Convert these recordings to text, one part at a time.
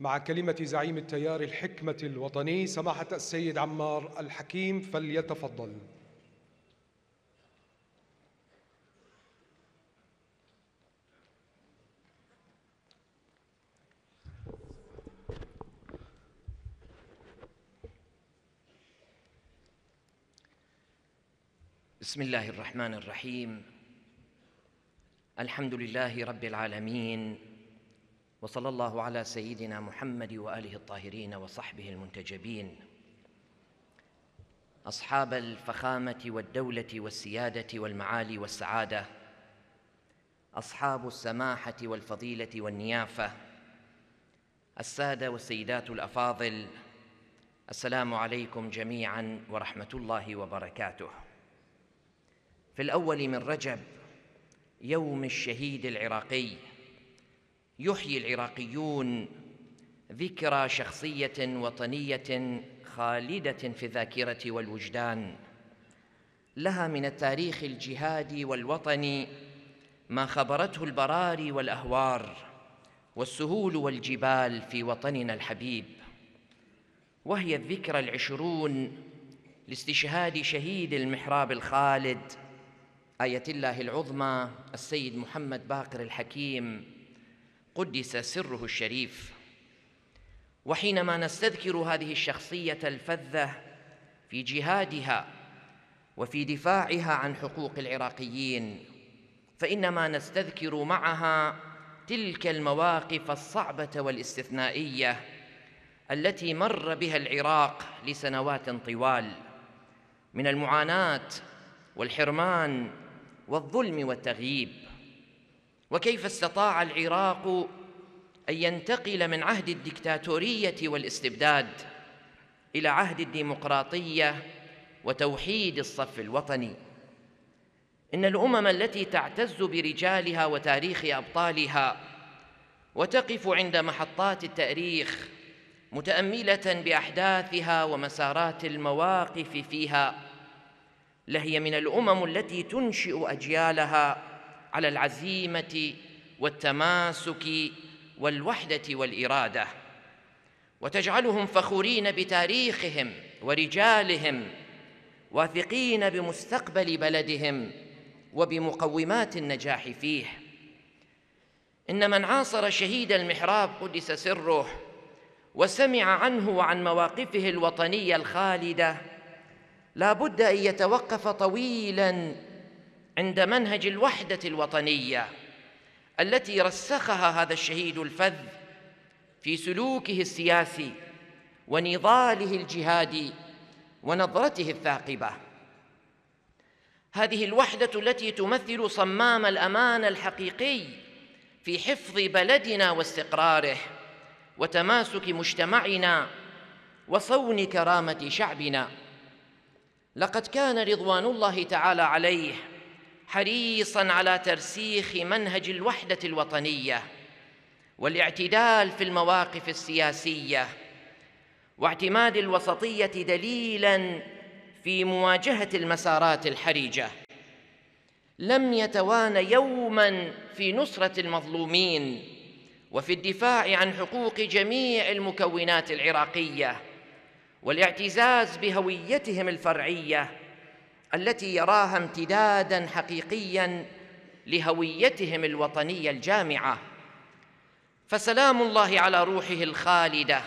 مع كلمة زعيم التيار الحكمة الوطني سماحة السيد عمار الحكيم فليتفضل بسم الله الرحمن الرحيم الحمد لله رب العالمين وصلى الله على سيدنا محمد واله الطاهرين وصحبه المنتجبين اصحاب الفخامه والدوله والسياده والمعالي والسعاده اصحاب السماحه والفضيله والنيافه الساده والسيدات الافاضل السلام عليكم جميعا ورحمه الله وبركاته في الاول من رجب يوم الشهيد العراقي يحيي العراقيون ذكرى شخصية وطنية خالدة في الذاكرة والوجدان لها من التاريخ الجهادي والوطني ما خبرته البراري والأهوار والسهول والجبال في وطننا الحبيب وهي الذكرى العشرون لاستشهاد شهيد المحراب الخالد آية الله العظمى السيد محمد باقر الحكيم قدس سره الشريف وحينما نستذكر هذه الشخصيه الفذه في جهادها وفي دفاعها عن حقوق العراقيين فانما نستذكر معها تلك المواقف الصعبه والاستثنائيه التي مر بها العراق لسنوات طوال من المعاناه والحرمان والظلم والتغييب وكيف استطاع العراق أن ينتقل من عهد الدكتاتورية والاستبداد إلى عهد الديمقراطية وتوحيد الصف الوطني إن الأمم التي تعتز برجالها وتاريخ أبطالها وتقف عند محطات التاريخ متأملة بأحداثها ومسارات المواقف فيها لهي من الأمم التي تنشئ أجيالها على العزيمة والتماسك والوحدة والإرادة وتجعلهم فخورين بتاريخهم ورجالهم واثقين بمستقبل بلدهم وبمقومات النجاح فيه إن من عاصر شهيد المحراب قدس سره وسمع عنه وعن مواقفه الوطنية الخالدة لا بد أن يتوقف طويلاً عند منهج الوحدة الوطنية التي رسخها هذا الشهيد الفذ في سلوكه السياسي ونضاله الجهادي ونظرته الثاقبة هذه الوحدة التي تمثل صمام الأمان الحقيقي في حفظ بلدنا واستقراره وتماسك مجتمعنا وصون كرامة شعبنا لقد كان رضوان الله تعالى عليه حريصا على ترسيخ منهج الوحدة الوطنية والاعتدال في المواقف السياسية واعتماد الوسطية دليلا في مواجهة المسارات الحرجة لم يتوانى يوما في نصرة المظلومين وفي الدفاع عن حقوق جميع المكونات العراقية والاعتزاز بهويتهم الفرعيه التي يراها امتدادا حقيقيا لهويتهم الوطنيه الجامعه فسلام الله على روحه الخالده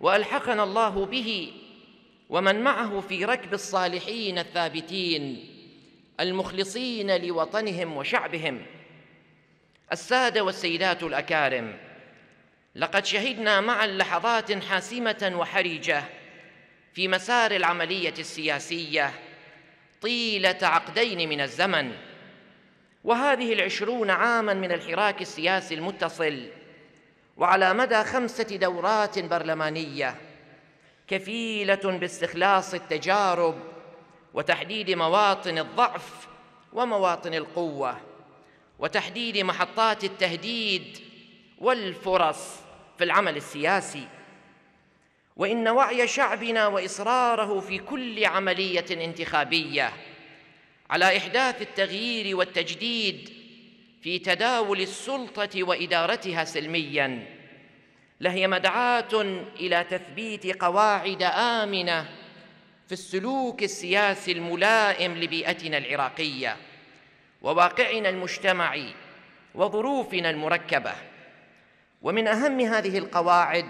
والحقنا الله به ومن معه في ركب الصالحين الثابتين المخلصين لوطنهم وشعبهم الساده والسيدات الاكارم لقد شهدنا معا لحظات حاسمه وحرجه في مسار العمليه السياسيه طيلة عقدين من الزمن وهذه العشرون عاما من الحراك السياسي المتصل وعلى مدى خمسة دورات برلمانية كفيلة باستخلاص التجارب وتحديد مواطن الضعف ومواطن القوة وتحديد محطات التهديد والفرص في العمل السياسي وإن وعي شعبنا وإصراره في كل عملية انتخابية على إحداث التغيير والتجديد في تداول السلطة وإدارتها سلمياً لهي مدعاة إلى تثبيت قواعد آمنة في السلوك السياسي الملائم لبيئتنا العراقية وواقعنا المجتمعي وظروفنا المركبة ومن أهم هذه القواعد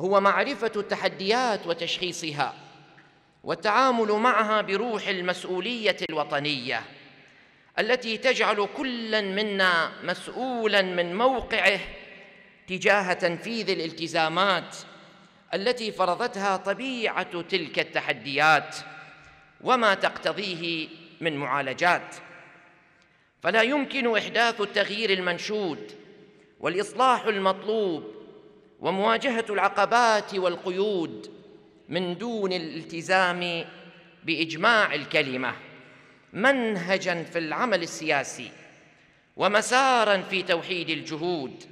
هو معرفة التحديات وتشخيصها والتعامل معها بروح المسؤولية الوطنية التي تجعل كلا منا مسؤولا من موقعه تجاه تنفيذ الالتزامات التي فرضتها طبيعة تلك التحديات وما تقتضيه من معالجات فلا يمكن إحداث التغيير المنشود والإصلاح المطلوب ومواجهة العقبات والقيود من دون الالتزام بإجماع الكلمة منهجا في العمل السياسي ومسارا في توحيد الجهود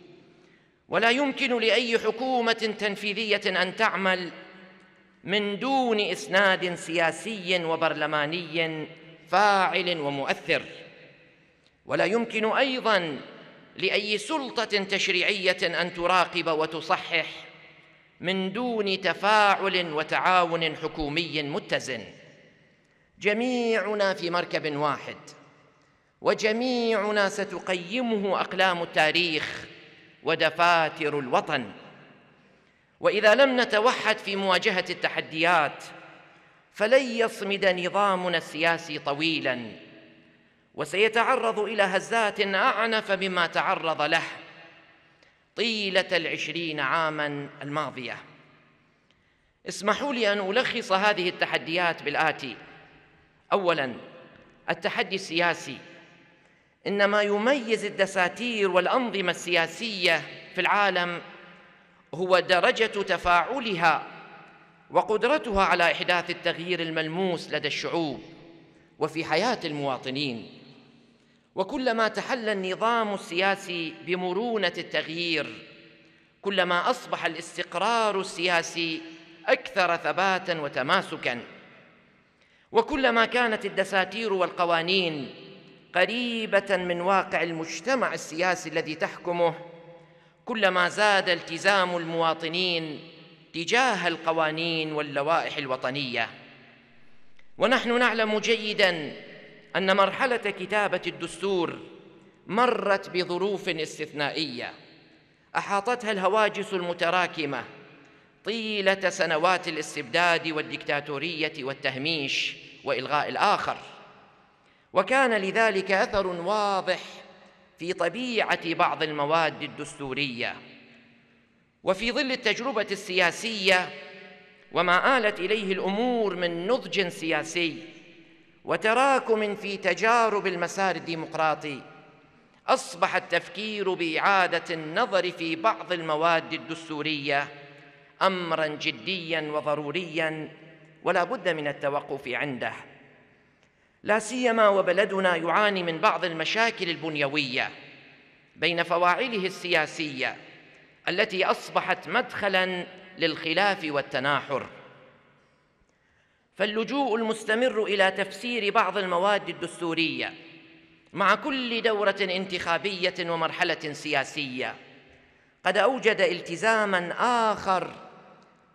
ولا يمكن لأي حكومة تنفيذية أن تعمل من دون إسناد سياسي وبرلماني فاعل ومؤثر ولا يمكن أيضاً لأي سلطة تشريعية أن تراقب وتصحح من دون تفاعل وتعاون حكومي متزن جميعنا في مركب واحد وجميعنا ستقيمه أقلام التاريخ ودفاتر الوطن وإذا لم نتوحد في مواجهة التحديات فلن يصمد نظامنا السياسي طويلاً وسيتعرض إلى هزات أعنف مما تعرض له طيلة العشرين عاما الماضية اسمحوا لي أن ألخص هذه التحديات بالآتي أولا التحدي السياسي إن ما يميز الدساتير والأنظمة السياسية في العالم هو درجة تفاعلها وقدرتها على إحداث التغيير الملموس لدى الشعوب وفي حياة المواطنين وكلما تحلى النظام السياسي بمرونة التغيير كلما أصبح الاستقرار السياسي أكثر ثباتا وتماسكا وكلما كانت الدساتير والقوانين قريبة من واقع المجتمع السياسي الذي تحكمه كلما زاد التزام المواطنين تجاه القوانين واللوائح الوطنية ونحن نعلم جيداً أن مرحلة كتابة الدستور مرت بظروف استثنائية أحاطتها الهواجس المتراكمة طيلة سنوات الاستبداد والدكتاتورية والتهميش وإلغاء الآخر وكان لذلك أثر واضح في طبيعة بعض المواد الدستورية وفي ظل التجربة السياسية وما آلت إليه الأمور من نضج سياسي وتراكم في تجارب المسار الديمقراطي أصبح التفكير بإعادة النظر في بعض المواد الدستورية أمرا جديا وضروريا ولا بد من التوقف عنده لا سيما وبلدنا يعاني من بعض المشاكل البنيوية بين فواعله السياسية التي أصبحت مدخلاً للخلاف والتناحر فاللجوء المستمر إلى تفسير بعض المواد الدستورية مع كل دورة انتخابية ومرحلة سياسية قد أوجد التزاماً آخر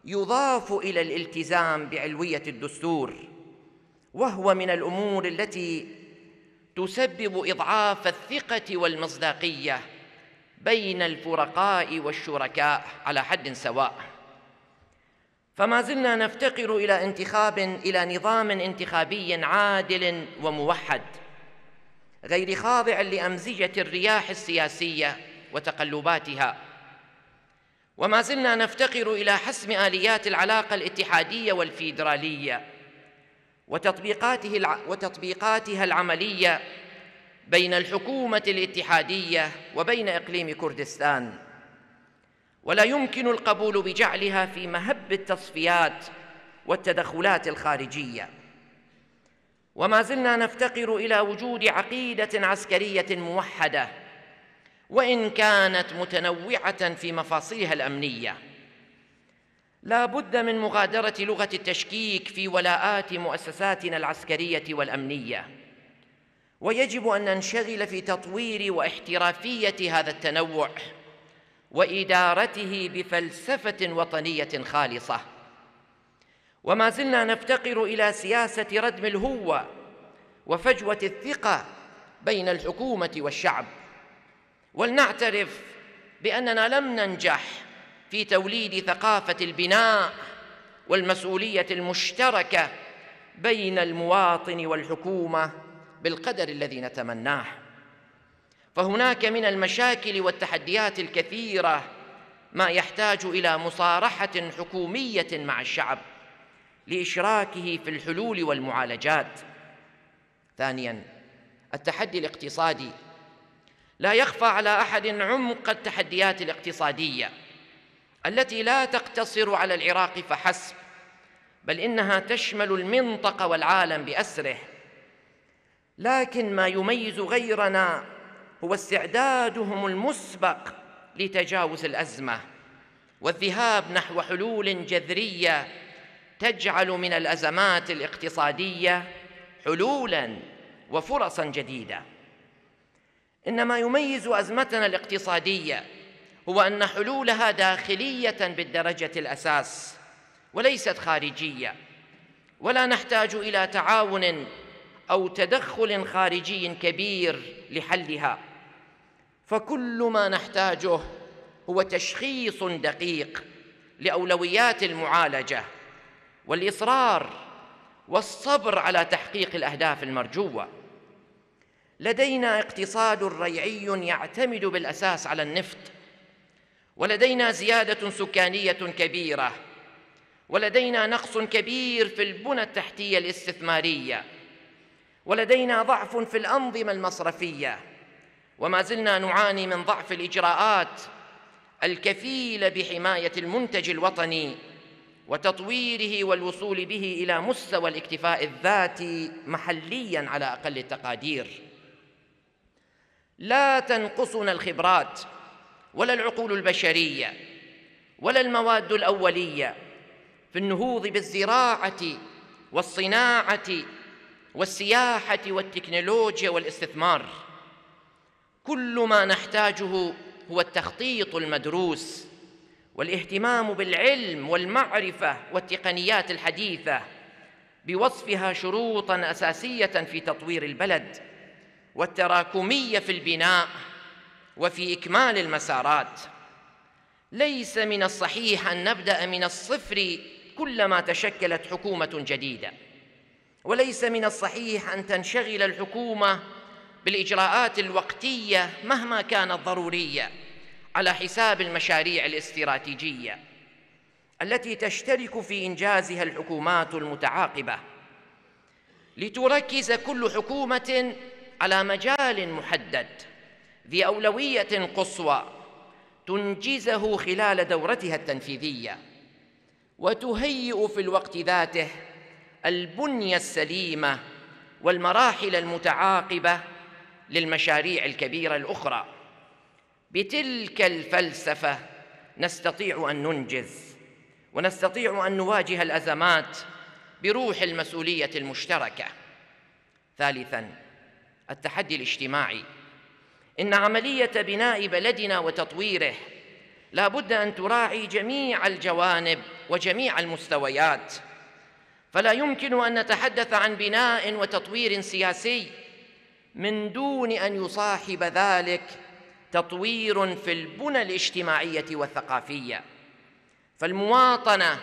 يضاف إلى الالتزام بعلوية الدستور وهو من الأمور التي تسبب إضعاف الثقة والمصداقية بين الفرقاء والشركاء على حد سواء فما زلنا نفتقر إلى انتخاب إلى نظام انتخابي عادل وموحد غير خاضع لأمزجة الرياح السياسية وتقلباتها وما زلنا نفتقر إلى حسم آليات العلاقة الاتحادية والفيدرالية وتطبيقاته وتطبيقاتها العملية بين الحكومة الاتحادية وبين إقليم كردستان ولا يمكن القبول بجعلها في مهب التصفيات والتدخلات الخارجيه وما زلنا نفتقر الى وجود عقيده عسكريه موحده وان كانت متنوعه في مفاصلها الامنيه لا بد من مغادره لغه التشكيك في ولاءات مؤسساتنا العسكريه والامنيه ويجب ان ننشغل في تطوير واحترافيه هذا التنوع وإدارته بفلسفة وطنية خالصة وما زلنا نفتقر إلى سياسة ردم الهوة وفجوة الثقة بين الحكومة والشعب ولنعترف بأننا لم ننجح في توليد ثقافة البناء والمسؤولية المشتركة بين المواطن والحكومة بالقدر الذي نتمناه فهناك من المشاكل والتحديات الكثيرة ما يحتاج إلى مصارحة حكومية مع الشعب لإشراكه في الحلول والمعالجات ثانيا التحدي الاقتصادي لا يخفى على أحد عمق التحديات الاقتصادية التي لا تقتصر على العراق فحسب بل إنها تشمل المنطقة والعالم بأسره لكن ما يميز غيرنا هو استعدادهم المسبق لتجاوز الأزمة والذهاب نحو حلول جذرية تجعل من الأزمات الاقتصادية حلولاً وفرصاً جديدة إن ما يميز أزمتنا الاقتصادية هو أن حلولها داخلية بالدرجة الأساس وليست خارجية ولا نحتاج إلى تعاون أو تدخل خارجي كبير لحلها فكل ما نحتاجه هو تشخيص دقيق لاولويات المعالجه والاصرار والصبر على تحقيق الاهداف المرجوه لدينا اقتصاد ريعي يعتمد بالاساس على النفط ولدينا زياده سكانيه كبيره ولدينا نقص كبير في البنى التحتيه الاستثماريه ولدينا ضعف في الانظمه المصرفيه وما زلنا نعاني من ضعف الإجراءات الكفيلة بحماية المنتج الوطني وتطويره والوصول به إلى مستوى الاكتفاء الذاتي محلياً على أقل التقادير لا تنقصنا الخبرات ولا العقول البشرية ولا المواد الأولية في النهوض بالزراعة والصناعة والسياحة والتكنولوجيا والاستثمار كل ما نحتاجه هو التخطيط المدروس والاهتمام بالعلم والمعرفة والتقنيات الحديثة بوصفها شروطا أساسية في تطوير البلد والتراكمية في البناء وفي إكمال المسارات ليس من الصحيح أن نبدأ من الصفر كلما تشكلت حكومة جديدة وليس من الصحيح أن تنشغل الحكومة بالإجراءات الوقتية مهما كانت ضرورية على حساب المشاريع الاستراتيجية التي تشترك في إنجازها الحكومات المتعاقبة لتركز كل حكومة على مجال محدد ذي أولوية قصوى تنجزه خلال دورتها التنفيذية وتهيئ في الوقت ذاته البنية السليمة والمراحل المتعاقبة للمشاريع الكبيرة الأخرى بتلك الفلسفة نستطيع أن ننجز ونستطيع أن نواجه الأزمات بروح المسؤولية المشتركة ثالثاً التحدي الاجتماعي إن عملية بناء بلدنا وتطويره لا بد أن تراعي جميع الجوانب وجميع المستويات فلا يمكن أن نتحدث عن بناء وتطوير سياسي من دون أن يصاحب ذلك تطوير في البنى الاجتماعية والثقافية فالمواطنة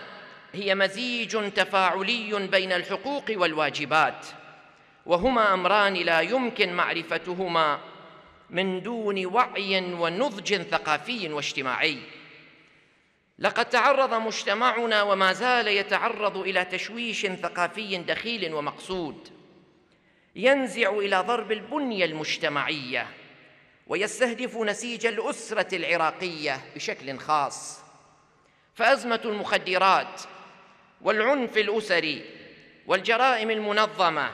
هي مزيج تفاعلي بين الحقوق والواجبات وهما أمران لا يمكن معرفتهما من دون وعي ونضج ثقافي واجتماعي لقد تعرض مجتمعنا وما زال يتعرض إلى تشويش ثقافي دخيل ومقصود ينزع إلى ضرب البنية المجتمعية ويستهدف نسيج الأسرة العراقية بشكل خاص فأزمة المخدرات والعنف الأسري والجرائم المنظمة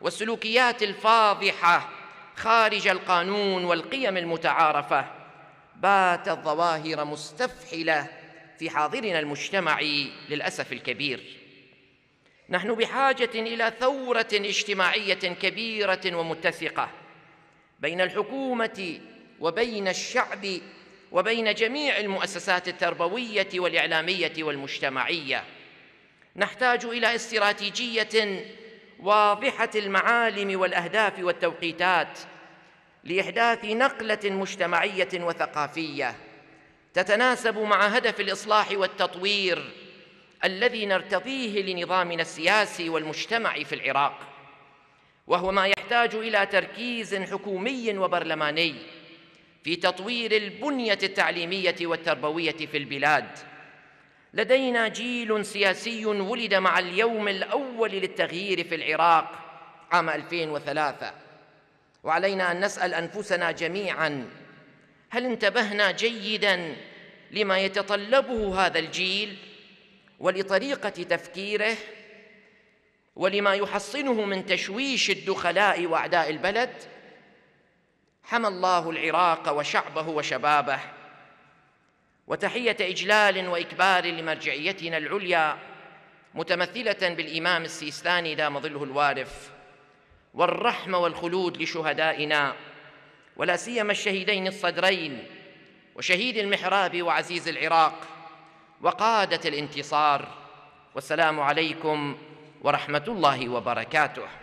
والسلوكيات الفاضحة خارج القانون والقيم المتعارفة باتت ظواهر مستفحلة في حاضرنا المجتمعي للأسف الكبير نحن بحاجة إلى ثورة اجتماعية كبيرة ومتسقة بين الحكومة وبين الشعب وبين جميع المؤسسات التربوية والإعلامية والمجتمعية نحتاج إلى استراتيجية واضحة المعالم والأهداف والتوقيتات لإحداث نقلة مجتمعية وثقافية تتناسب مع هدف الإصلاح والتطوير الذي نرتضيه لنظامنا السياسي والمجتمعي في العراق وهو ما يحتاج إلى تركيز حكومي وبرلماني في تطوير البنية التعليمية والتربوية في البلاد لدينا جيل سياسي ولد مع اليوم الأول للتغيير في العراق عام 2003 وعلينا أن نسأل أنفسنا جميعاً هل انتبهنا جيداً لما يتطلبه هذا الجيل؟ ولطريقة تفكيره ولما يحصنه من تشويش الدخلاء وأعداء البلد حمى الله العراق وشعبه وشبابه وتحية إجلال وإكبار لمرجعيتنا العليا متمثلة بالإمام السيستاني دام ظله الوارف والرحمة والخلود لشهدائنا ولا سيما الشهيدين الصدرين وشهيد المحراب وعزيز العراق وقادة الانتصار والسلام عليكم ورحمة الله وبركاته